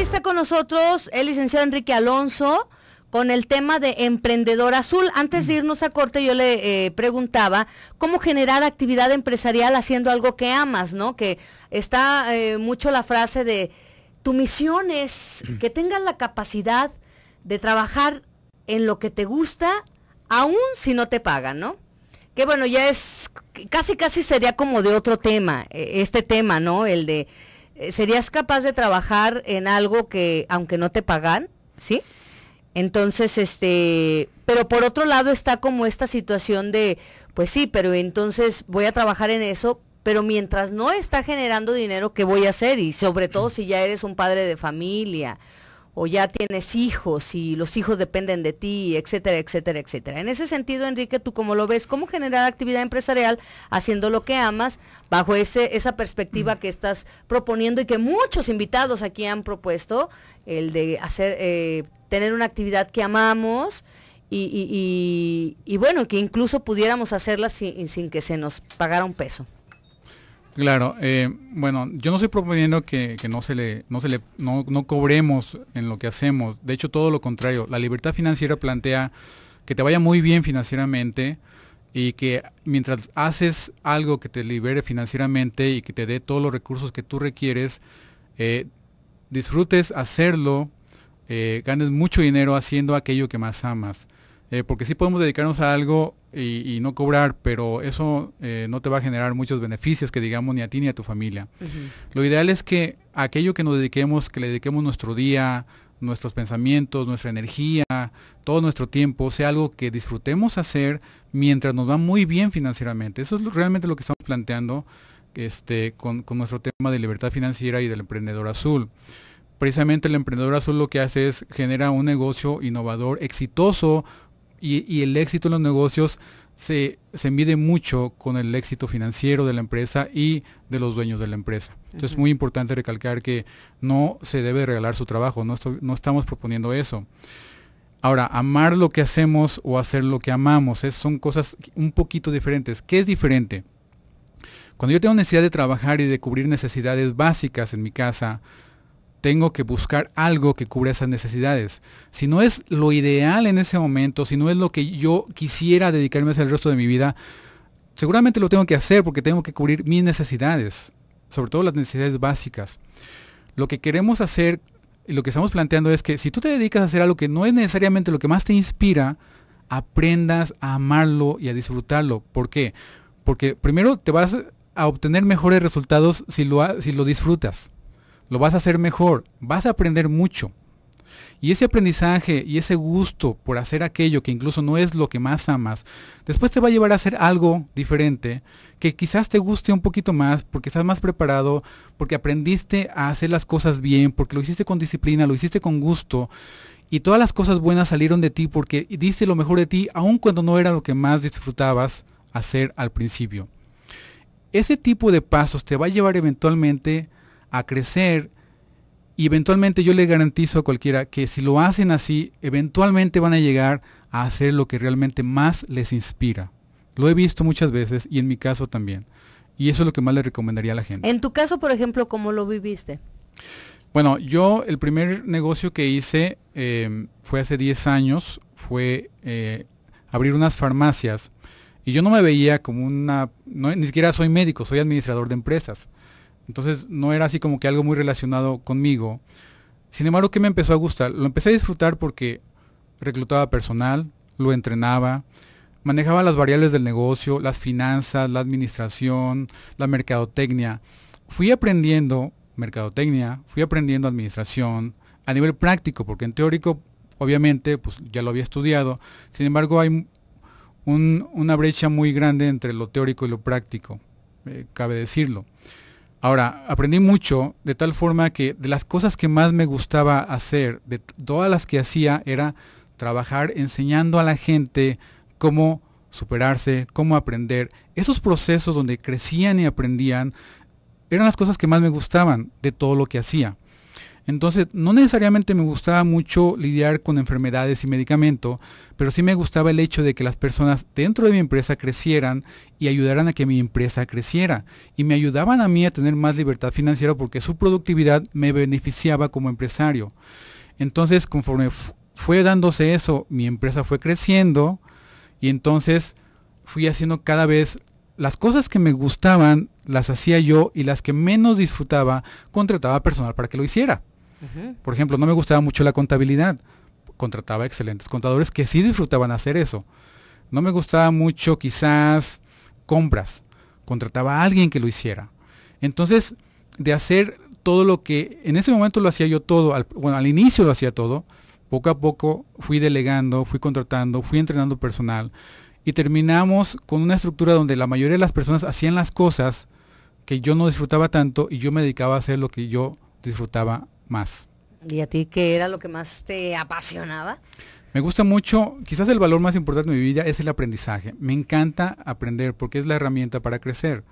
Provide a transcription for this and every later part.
está con nosotros el licenciado Enrique Alonso con el tema de Emprendedor Azul. Antes de mm. irnos a corte, yo le eh, preguntaba cómo generar actividad empresarial haciendo algo que amas, ¿no? Que está eh, mucho la frase de tu misión es que tengas la capacidad de trabajar en lo que te gusta, aún si no te pagan, ¿no? Que bueno, ya es, casi casi sería como de otro tema, eh, este tema, ¿no? El de eh, ¿serías capaz de trabajar en algo que, aunque no te pagan, sí? Entonces, este, pero por otro lado está como esta situación de, pues sí, pero entonces voy a trabajar en eso, pero mientras no está generando dinero, ¿qué voy a hacer? Y sobre todo si ya eres un padre de familia o ya tienes hijos y los hijos dependen de ti, etcétera, etcétera, etcétera. En ese sentido, Enrique, tú cómo lo ves, cómo generar actividad empresarial haciendo lo que amas bajo ese, esa perspectiva mm. que estás proponiendo y que muchos invitados aquí han propuesto, el de hacer, eh, tener una actividad que amamos. Y, bueno, que incluso pudiéramos hacerla sin que se nos pagara un peso. Claro, eh, bueno, yo no estoy proponiendo que, no se le, no se le, no, no cobremos en lo que hacemos. De hecho, todo lo contrario. La libertad financiera plantea que te vaya muy bien financieramente y que mientras haces algo que te libere financieramente y que te dé todos los recursos que tú requieres, eh, disfrutes hacerlo, eh, ganes mucho dinero haciendo aquello que más amas. porque si podemos dedicarnos a algo y, no cobrar, pero eso eh, no te va a generar muchos beneficios que digamos ni a ti ni a tu familia. Lo ideal es que aquello que nos dediquemos, que le dediquemos nuestro día, nuestros pensamientos, nuestra energía, todo nuestro tiempo, sea algo que disfrutemos hacer mientras nos va muy bien financieramente. Eso es realmente lo que estamos planteando este, con, con nuestro tema de libertad financiera y del emprendedor azul precisamente el emprendedor azul lo que hace es genera un negocio innovador, exitoso y, el éxito en los negocios se, mide mucho con el éxito financiero de la empresa y de los dueños de la empresa. Entonces es muy importante recalcar que no se debe regalar su trabajo, no, estamos proponiendo eso. Ahora, amar lo que hacemos o hacer lo que amamos son cosas un poquito diferentes. ¿Qué es diferente? Cuando yo tengo necesidad de trabajar y de cubrir necesidades básicas en mi casa, tengo que buscar algo que cubra esas necesidades. Si no es lo ideal en ese momento, si no es lo que yo quisiera dedicarme hacer el resto de mi vida, seguramente lo tengo que hacer porque tengo que cubrir mis necesidades, sobre todo las necesidades básicas. Lo que queremos hacer y lo que estamos planteando es que si tú te dedicas a hacer algo que no es necesariamente lo que más te inspira, aprendas a amarlo y a disfrutarlo. ¿Por qué? Porque primero te vas a obtener mejores resultados si lo, si lo disfrutas lo vas a hacer mejor, vas a aprender mucho. Y ese aprendizaje y ese gusto por hacer aquello que incluso no es lo que más amas, después te va a llevar a hacer algo diferente que quizás te guste un poquito más porque estás más preparado, porque aprendiste a hacer las cosas bien, porque lo hiciste con disciplina, lo hiciste con gusto y todas las cosas buenas salieron de ti porque diste lo mejor de ti aun cuando no era lo que más disfrutabas hacer al principio. Ese tipo de pasos te va a llevar eventualmente a crecer y eventualmente yo le garantizo a cualquiera que si lo hacen así, eventualmente van a llegar a hacer lo que realmente más les inspira. Lo he visto muchas veces y en mi caso también. Y eso es lo que más le recomendaría a la gente. En tu caso, por ejemplo, ¿cómo lo viviste? Bueno, yo el primer negocio que hice em, fue hace 10 años, fue eh, abrir unas farmacias. Y yo no me veía como una, ni siquiera soy médico, soy administrador de empresas. Entonces no era así como que algo muy relacionado conmigo. Sin embargo, ¿qué me empezó a gustar? Lo empecé a disfrutar porque reclutaba personal, lo entrenaba, manejaba las variables del negocio, las finanzas, la administración, la mercadotecnia. Fui aprendiendo mercadotecnia, fui aprendiendo administración a nivel práctico, porque en teórico, obviamente, pues ya lo había estudiado. Sin embargo, hay una brecha muy grande entre lo teórico y lo práctico, eh, cabe decirlo. Ahora, aprendí mucho de tal forma que de las cosas que más me gustaba hacer, de todas las que hacía, era trabajar enseñando a la gente cómo superarse, cómo aprender. Esos procesos donde crecían y aprendían eran las cosas que más me gustaban de todo lo que hacía. Entonces, no necesariamente me gustaba mucho lidiar con enfermedades y medicamento, pero sí me gustaba el hecho de que las personas dentro de mi empresa crecieran y ayudaran a que mi empresa creciera. Y me ayudaban a mí a tener más libertad financiera porque su productividad me beneficiaba como empresario. Entonces, conforme fue dándose eso, mi empresa fue creciendo y entonces fui haciendo cada vez las cosas que me gustaban, las hacía yo y las que menos disfrutaba, contrataba personal para que lo hiciera. Por ejemplo, no me gustaba mucho la contabilidad. Contrataba excelentes contadores que sí disfrutaban hacer eso. No me gustaba mucho quizás compras. Contrataba a alguien que lo hiciera. Entonces, de hacer todo lo que en ese momento lo hacía yo todo, bueno, al inicio lo hacía todo, poco a poco fui delegando, fui contratando, fui entrenando personal y terminamos con una estructura donde la mayoría de las personas hacían las cosas que yo no disfrutaba tanto y yo me dedicaba a hacer lo que yo disfrutaba más. ¿Y a ti qué era lo que más te apasionaba? Me gusta mucho, quizás el valor más importante de mi vida es el aprendizaje. Me encanta aprender porque es la herramienta para crecer.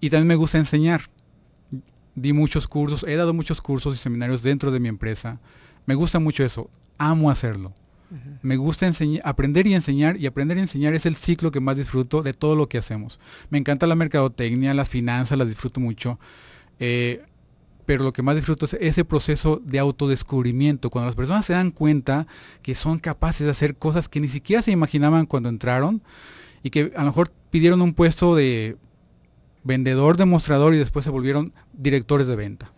Y también me gusta enseñar. Di muchos cursos, he dado muchos cursos y seminarios dentro de mi empresa. Me gusta mucho eso, amo hacerlo. Me gusta enseñar aprender y enseñar, y aprender y enseñar es el ciclo que más disfruto de todo lo que hacemos. Me encanta la mercadotecnia, las finanzas, las disfruto mucho. Eh, pero lo que más disfruto es ese proceso de autodescubrimiento, cuando las personas se dan cuenta que son capaces de hacer cosas que ni siquiera se imaginaban cuando entraron y que a lo mejor pidieron un puesto de vendedor, demostrador y después se volvieron directores de venta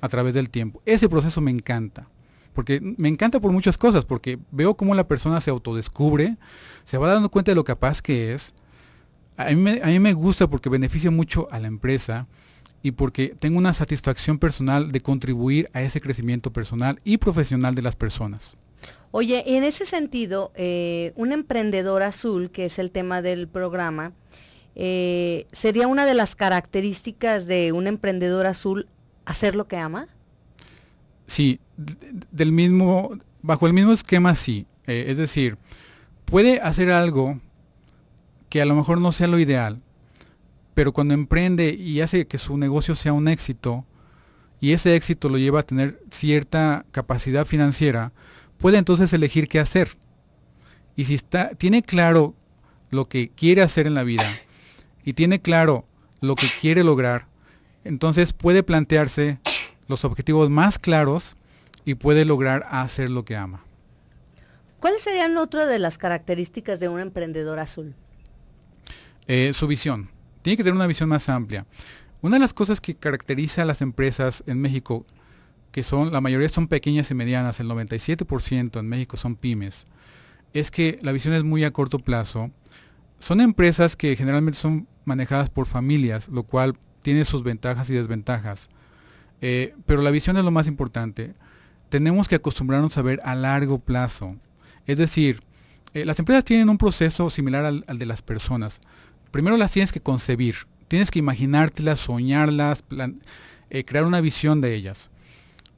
a través del tiempo. Ese proceso me encanta porque me encanta por muchas cosas, porque veo cómo la persona se autodescubre, se va dando cuenta de lo capaz que es. A mí a mí me gusta porque beneficia mucho a la empresa, y porque tengo una satisfacción personal de contribuir a ese crecimiento personal y profesional de las personas. Oye, en ese sentido, eh, un emprendedor azul, que es el tema del programa, eh, ¿sería una de las características de un emprendedor azul hacer lo que ama? Sí, del mismo, bajo el mismo esquema sí. Eh, es decir, puede hacer algo que a lo mejor no sea lo ideal, pero cuando emprende y hace que su negocio sea un éxito, y ese éxito lo lleva a tener cierta capacidad financiera, puede entonces elegir qué hacer. Y si está, tiene claro lo que quiere hacer en la vida y tiene claro lo que quiere lograr, entonces puede plantearse los objetivos más claros y puede lograr hacer lo que ama. ¿Cuáles serían otra de las características de un emprendedor azul? Eh, su visión. Tiene que tener una visión más amplia. Una de las cosas que caracteriza a las empresas en México, que son, la mayoría son pequeñas y medianas, el 97% en México son pymes, es que la visión es muy a corto plazo. Son empresas que generalmente son manejadas por familias, lo cual tiene sus ventajas y desventajas. Eh, pero la visión es lo más importante. Tenemos que acostumbrarnos a ver a largo plazo. Es decir, eh, las empresas tienen un proceso similar al de las personas primero las tienes que concebir, tienes que imaginártelas, soñarlas, eh, crear una visión de ellas.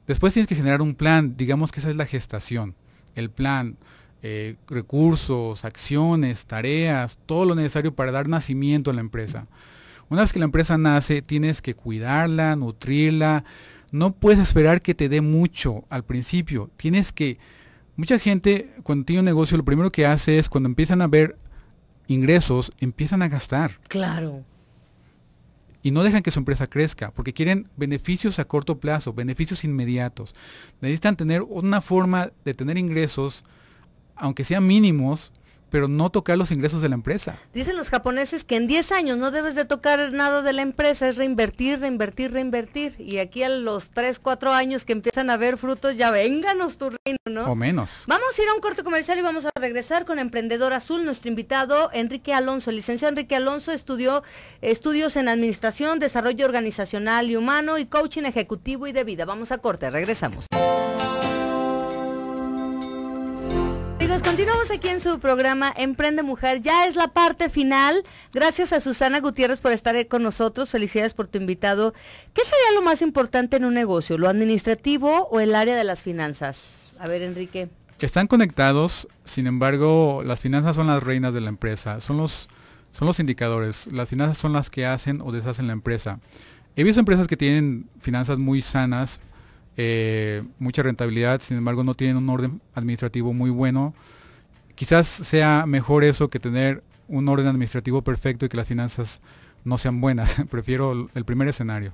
Después tienes que generar un plan, digamos que esa es la gestación, el plan, eh, recursos, acciones, tareas, todo lo necesario para dar nacimiento a la empresa. Una vez que la empresa nace, tienes que cuidarla, nutrirla. No puedes esperar que te dé mucho al principio. Tienes que... Mucha gente cuando tiene un negocio lo primero que hace es cuando empiezan a ver ingresos, empiezan a gastar. Claro. Y no dejan que su empresa crezca, porque quieren beneficios a corto plazo, beneficios inmediatos. Necesitan tener una forma de tener ingresos, aunque sean mínimos, pero no tocar los ingresos de la empresa. Dicen los japoneses que en 10 años no debes de tocar nada de la empresa, es reinvertir, reinvertir, reinvertir. Y aquí a los 3, 4 años que empiezan a ver frutos, ya vénganos tu reino, ¿no? O menos. Vamos a ir a un corte comercial y vamos a regresar con Emprendedor Azul, nuestro invitado Enrique Alonso. licenciado Enrique Alonso estudió estudios en Administración, Desarrollo Organizacional y Humano y Coaching Ejecutivo y de Vida. Vamos a corte, regresamos. Pues continuamos aquí en su programa Emprende Mujer. Ya es la parte final. Gracias a Susana Gutiérrez por estar con nosotros. Felicidades por tu invitado. ¿Qué sería lo más importante en un negocio? ¿Lo administrativo o el área de las finanzas? A ver, Enrique. Están conectados, sin embargo, las finanzas son las reinas de la empresa. Son los, son los indicadores. Las finanzas son las que hacen o deshacen la empresa. He visto empresas que tienen finanzas muy sanas, eh, mucha rentabilidad, sin embargo no tienen un orden administrativo muy bueno. Quizás sea mejor eso que tener un orden administrativo perfecto y que las finanzas no sean buenas. Prefiero el primer escenario.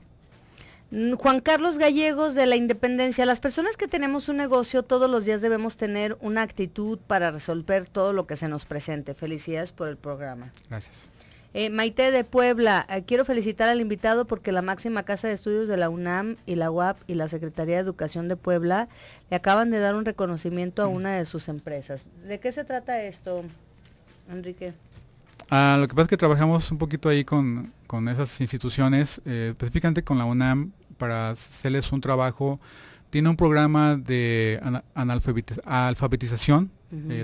Mm, Juan Carlos Gallegos de la Independencia, las personas que tenemos un negocio todos los días debemos tener una actitud para resolver todo lo que se nos presente. Felicidades por el programa. Gracias. Eh, Maite de Puebla, eh, quiero felicitar al invitado porque la máxima casa de estudios de la UNAM y la UAP y la Secretaría de Educación de Puebla le acaban de dar un reconocimiento a una de sus empresas. ¿De qué se trata esto, Enrique? Ah, lo que pasa es que trabajamos un poquito ahí con, esas instituciones, eh, específicamente con la UNAM, para hacerles un trabajo. Tiene un programa de analfabetiz alfabetización.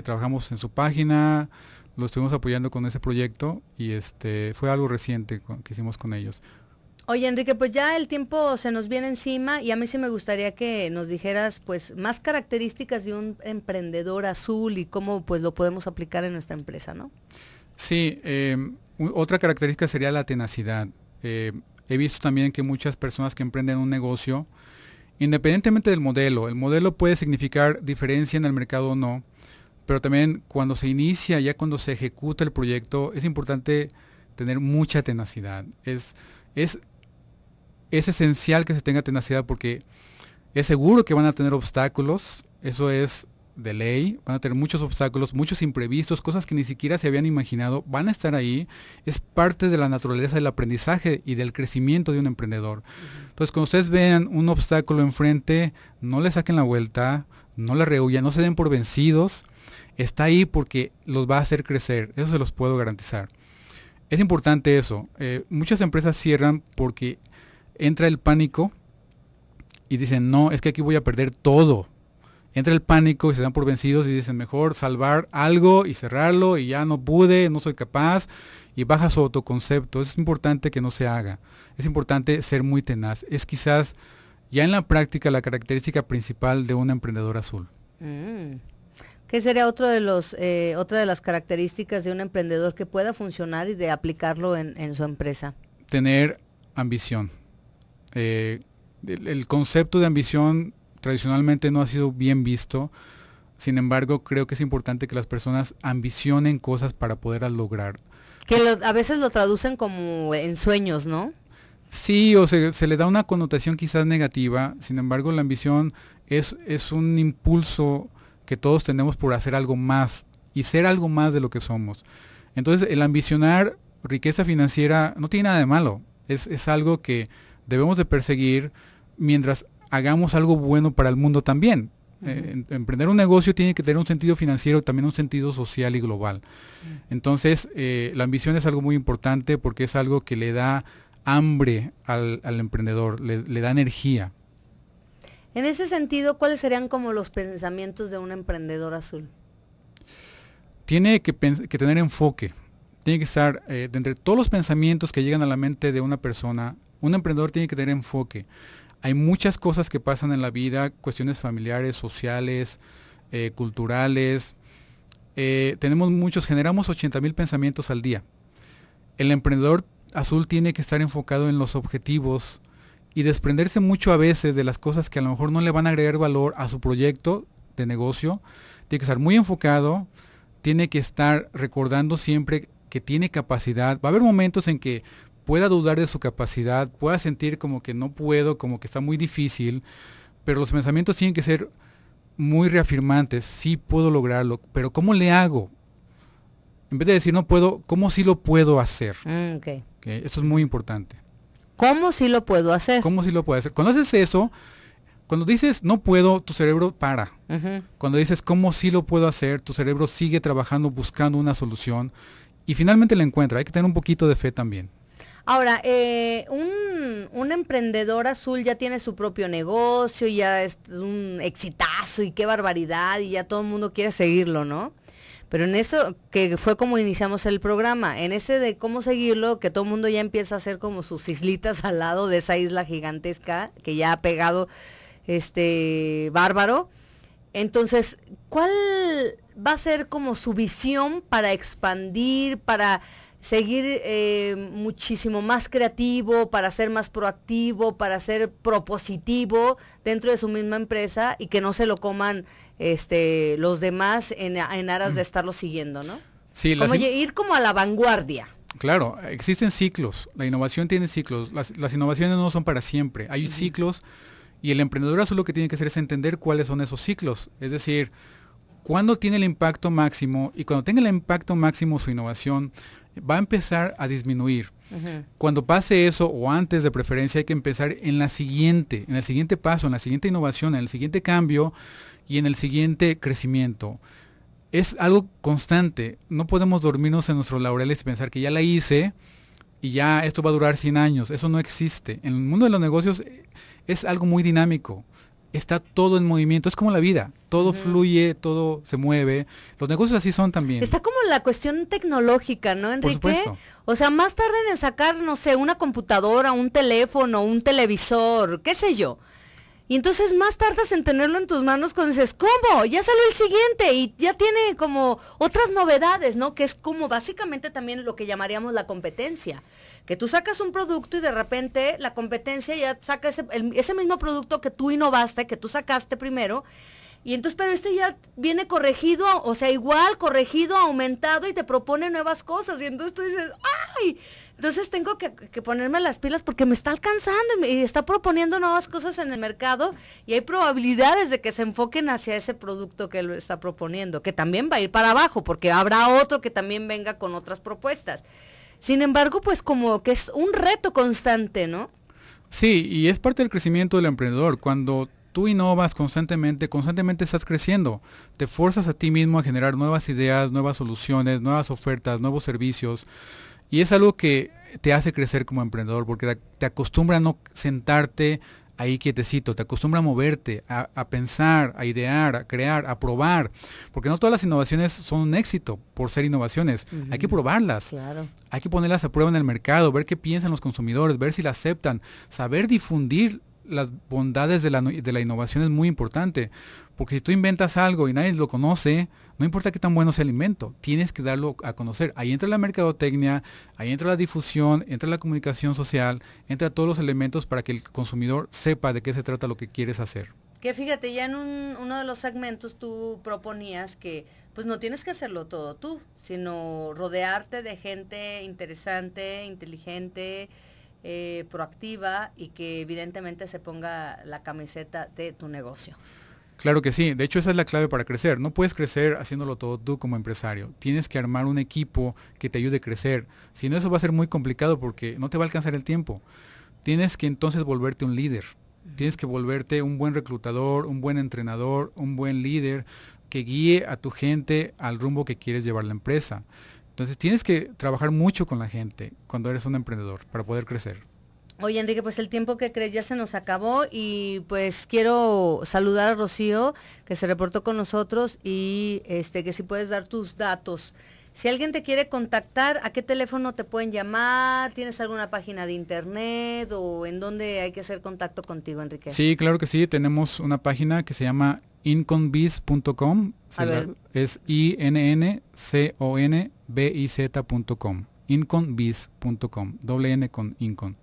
trabajamos en su página, lo estuvimos apoyando con ese proyecto y este fue algo reciente que hicimos con ellos. Oye Enrique, pues ya el tiempo se nos viene encima y a mí sí me gustaría que nos dijeras pues más características de un emprendedor azul y cómo pues lo podemos aplicar en nuestra empresa, ¿no? Sí, em, otra característica sería la tenacidad. Em, he visto también que muchas personas que emprenden un negocio, independientemente del modelo, el modelo puede significar diferencia en el mercado o no, pero también cuando se inicia, ya cuando se ejecuta el proyecto, es importante tener mucha tenacidad. Es, es, es esencial que se tenga tenacidad porque es seguro que van a tener obstáculos, eso es de ley, van a tener muchos obstáculos, muchos imprevistos, cosas que ni siquiera se habían imaginado, van a estar ahí, es parte de la naturaleza del aprendizaje y del crecimiento de un emprendedor. Entonces, cuando ustedes vean un obstáculo enfrente, no le saquen la vuelta, no la rehuyan, no se den por vencidos, está ahí porque los va a hacer crecer, eso se los puedo garantizar. Es importante eso. Eh, muchas empresas cierran porque entra el pánico y dicen, no, es que aquí voy a perder todo. Entra el pánico y se dan por vencidos y dicen, mejor salvar algo y cerrarlo y ya no pude, no soy capaz y baja su autoconcepto. Es importante que no se haga. Es importante ser muy tenaz. Es quizás ya en la práctica la característica principal de un emprendedor azul. Mm. ¿Qué sería otro de los, eh, otra de las características de un emprendedor que pueda funcionar y de aplicarlo en, su empresa? Tener ambición. Eh, el, concepto de ambición tradicionalmente no ha sido bien visto. Sin embargo, creo que es importante que las personas ambicionen cosas para poder lograr. Que a veces lo traducen como en sueños, ¿no? Sí, o se, se, le da una connotación quizás negativa. Sin embargo, la ambición es, es un impulso que todos tenemos por hacer algo más y ser algo más de lo que somos. Entonces, el ambicionar riqueza financiera no tiene nada de malo. Es, algo que debemos de perseguir mientras hagamos algo bueno para el mundo también. Eh, em, emprender un negocio tiene que tener un sentido financiero también un sentido social y global. Mm. Entonces, eh, la ambición es algo muy importante porque es algo que le da hambre al, emprendedor, le da energía. En ese sentido, ¿cuáles serían como los pensamientos de un emprendedor azul? Tiene que, tener enfoque, tiene que estar, eh, de entre todos los pensamientos que llegan a la mente de una persona, un emprendedor tiene que tener enfoque. Hay muchas cosas que pasan en la vida, cuestiones familiares, sociales, eh, culturales. Eh, tenemos muchos, generamos 80 mil pensamientos al día. El emprendedor azul tiene que estar enfocado en los objetivos, y desprenderse mucho a veces de las cosas que a lo mejor no le van a agregar valor a su proyecto de negocio. Tiene que estar muy enfocado, tiene que estar recordando siempre que tiene capacidad. Va a haber momentos en que pueda dudar de su capacidad, pueda sentir como que no puedo, como que está muy difícil, pero los pensamientos tienen que ser muy reafirmantes. Sí puedo lograrlo, pero ¿cómo le hago? En vez de decir no puedo, ¿cómo sí lo puedo hacer? Mm, eso es muy importante. ¿Cómo sí lo puedo hacer? ¿Cómo sí lo puedo hacer? Cuando haces eso, cuando dices no puedo, tu cerebro para. Cuando dices cómo sí lo puedo hacer, tu cerebro sigue trabajando buscando una solución y finalmente la encuentra. Hay que tener un poquito de fe también. Ahora, eh, un, emprendedor azul ya tiene su propio negocio, ya es un exitazo y qué barbaridad y ya todo el mundo quiere seguirlo, ¿no? Pero en eso, que fue como iniciamos el programa, en ese de cómo seguirlo, que todo el mundo ya empieza a hacer como sus islitas al lado de esa isla gigantesca que ya ha pegado este bárbaro. Entonces, ¿cuál va a ser como su visión para expandir, para seguir eh, muchísimo más creativo, para ser más proactivo, para ser propositivo dentro de su misma empresa y que no se lo coman este, los demás en, aras de mm. estarlo siguiendo, ¿no? como ir como a la vanguardia. Claro, existen ciclos, la innovación tiene ciclos, las, innovaciones no son para siempre, hay ciclos y el emprendedor azul lo que tiene que hacer es entender cuáles son esos ciclos, es decir, cuándo tiene el impacto máximo y cuando tenga el impacto máximo su innovación va a empezar a disminuir. Cuando pase eso, o antes de preferencia, hay que empezar en la siguiente, en el siguiente paso, en la siguiente innovación, en el siguiente cambio y en el siguiente crecimiento. Es algo constante. No podemos dormirnos en nuestros laureles y pensar que ya la hice y ya esto va a durar 100 años. Eso no existe. En el mundo de los negocios eh, es algo muy dinámico está todo en movimiento, es como la vida, todo fluye, todo se mueve, los negocios así son también. Está como la cuestión tecnológica, ¿no, Enrique? O sea, más tarde en sacar, no sé, una computadora, un teléfono, un televisor, qué sé yo. Y entonces más tardas en tenerlo en tus manos cuando dices, ¿cómo? Ya salió el siguiente y ya tiene como otras novedades, ¿no? Que es como básicamente también lo que llamaríamos la competencia que tú sacas un producto y de repente la competencia ya saca ese, mismo producto que tú innovaste, que tú sacaste primero, y entonces, pero este ya viene corregido, o sea, igual, corregido, aumentado y te propone nuevas cosas. Y entonces tú dices, ¡ay! Entonces tengo que, ponerme las pilas porque me está alcanzando y, y, está proponiendo nuevas cosas en el mercado y hay probabilidades de que se enfoquen hacia ese producto que lo está proponiendo, que también va a ir para abajo porque habrá otro que también venga con otras propuestas. Sin embargo, pues como que es un reto constante, ¿no? Sí, y es parte del crecimiento del emprendedor. Cuando tú innovas constantemente, constantemente estás creciendo. Te fuerzas a ti mismo a generar nuevas ideas, nuevas soluciones, nuevas ofertas, nuevos servicios. Y es algo que te hace crecer como emprendedor porque te acostumbra a no sentarte ahí quietecito, te acostumbra a moverte, a, pensar, a idear, a crear, a probar, porque no todas las innovaciones son un éxito por ser innovaciones, hay que probarlas, hay que ponerlas a prueba en el mercado, ver qué piensan los consumidores, ver si la aceptan, saber difundir las bondades de la, de la, innovación es muy importante, porque si tú inventas algo y nadie lo conoce, no importa qué tan bueno sea el invento, tienes que darlo a conocer. Ahí entra la mercadotecnia, ahí entra la difusión, entra la comunicación social, entra todos los elementos para que el consumidor sepa de qué se trata lo que quieres hacer. Que fíjate, ya en un, uno de los segmentos tú proponías que pues no tienes que hacerlo todo tú, sino rodearte de gente interesante, inteligente, eh, proactiva y que evidentemente se ponga la camiseta de tu negocio. Claro que sí, de hecho esa es la clave para crecer. No puedes crecer haciéndolo todo tú como empresario. Tienes que armar un equipo que te ayude a crecer. Si no, eso va a ser muy complicado porque no te va a alcanzar el tiempo. Tienes que entonces volverte un líder. Tienes que volverte un buen reclutador, un buen entrenador, un buen líder que guíe a tu gente al rumbo que quieres llevar la empresa. Entonces tienes que trabajar mucho con la gente cuando eres un emprendedor para poder crecer. Oye, Enrique, pues el tiempo que crees ya se nos acabó y pues quiero saludar a Rocío, que se reportó con nosotros y este que si puedes dar tus datos. Si alguien te quiere contactar, ¿a qué teléfono te pueden llamar? ¿Tienes alguna página de internet o en dónde hay que hacer contacto contigo, Enrique? Sí, claro que sí. Tenemos una página que se llama inconbiz.com es i n n c o n b i z.com inconbiz.com doble n con incon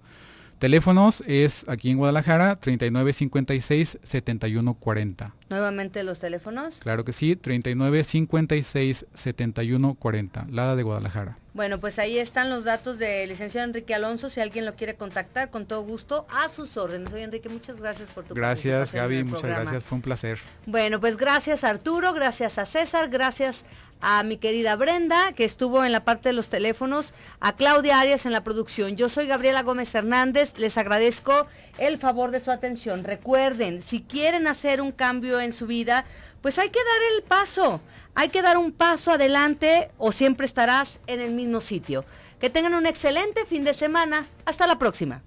Teléfonos es aquí en Guadalajara 39 56 71 40. Nuevamente los teléfonos. Claro que sí, 39 56 71 40, Lada de Guadalajara. Bueno, pues ahí están los datos de licenciado Enrique Alonso, si alguien lo quiere contactar, con todo gusto, a sus órdenes. Soy Enrique, muchas gracias por tu Gracias, Gaby, muchas gracias, fue un placer. Bueno, pues gracias Arturo, gracias a César, gracias a mi querida Brenda, que estuvo en la parte de los teléfonos, a Claudia Arias en la producción. Yo soy Gabriela Gómez Hernández, les agradezco el favor de su atención. Recuerden, si quieren hacer un cambio en su vida, pues hay que dar el paso, hay que dar un paso adelante o siempre estarás en el mismo sitio. Que tengan un excelente fin de semana. Hasta la próxima.